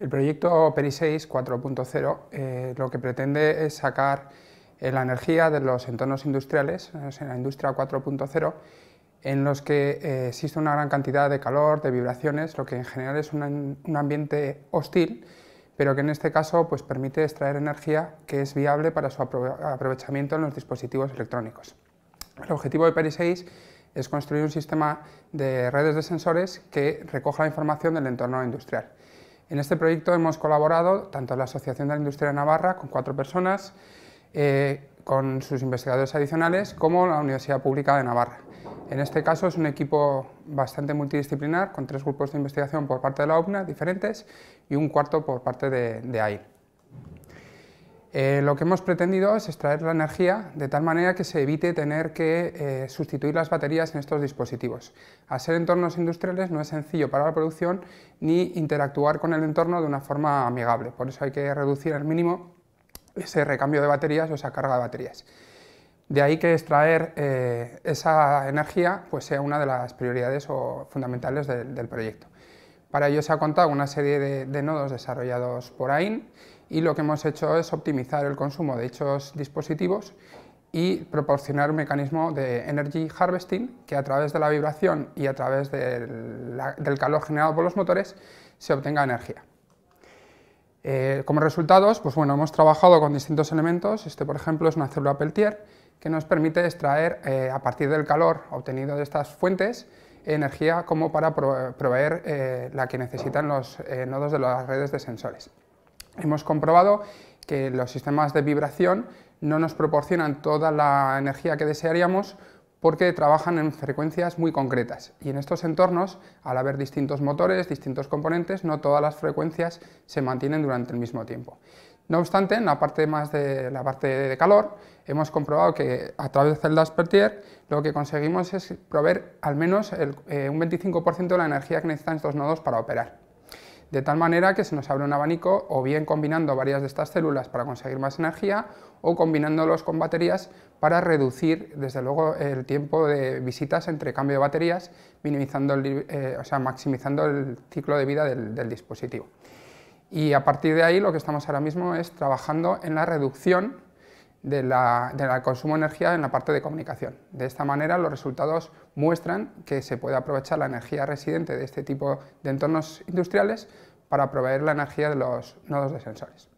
El proyecto PERI6 4.0 eh, lo que pretende es sacar eh, la energía de los entornos industriales, en la industria 4.0, en los que eh, existe una gran cantidad de calor, de vibraciones, lo que en general es un, ambiente hostil, pero que en este caso pues, permite extraer energía que es viable para su aprovechamiento en los dispositivos electrónicos. El objetivo de PERI6 es construir un sistema de redes de sensores que recoja la información del entorno industrial. En este proyecto hemos colaborado tanto la Asociación de la Industria de Navarra, con cuatro personas, eh, con sus investigadores adicionales, como la Universidad Pública de Navarra. En este caso es un equipo bastante multidisciplinar, con tres grupos de investigación por parte de la UPNA diferentes y un cuarto por parte de, de AIR. Eh, lo que hemos pretendido es extraer la energía de tal manera que se evite tener que eh, sustituir las baterías en estos dispositivos. Al ser entornos industriales no es sencillo para la producción ni interactuar con el entorno de una forma amigable, por eso hay que reducir al mínimo ese recambio de baterías o esa carga de baterías. De ahí que extraer eh, esa energía pues sea una de las prioridades o fundamentales del proyecto. Para ello se ha contado una serie de, de nodos desarrollados por AIN y lo que hemos hecho es optimizar el consumo de dichos dispositivos y proporcionar un mecanismo de energy harvesting que a través de la vibración y a través del, calor generado por los motores se obtenga energía. Eh, como resultados, pues bueno, hemos trabajado con distintos elementos, este por ejemplo es una célula Peltier que nos permite extraer eh, a partir del calor obtenido de estas fuentes energía como para proveer eh, la que necesitan los nodos de las redes de sensores. Hemos comprobado que los sistemas de vibración no nos proporcionan toda la energía que desearíamos porque trabajan en frecuencias muy concretas y en estos entornos, al haber distintos motores, distintos componentes, no todas las frecuencias se mantienen durante el mismo tiempo. No obstante, en la parte más de la parte de calor, hemos comprobado que a través del Daspertier lo que conseguimos es proveer al menos eh, un 25% de la energía que necesitan estos nodos para operar de tal manera que se nos abre un abanico o bien combinando varias de estas células para conseguir más energía o combinándolos con baterías para reducir desde luego el tiempo de visitas entre cambio de baterías, minimizando eh, o sea, maximizando el ciclo de vida del dispositivo. Y a partir de ahí lo que estamos ahora mismo es trabajando en la reducción de la, consumo de energía en la parte de comunicación. De esta manera los resultados muestran que se puede aprovechar la energía residente de este tipo de entornos industriales para proveer la energía de los nodos de sensores.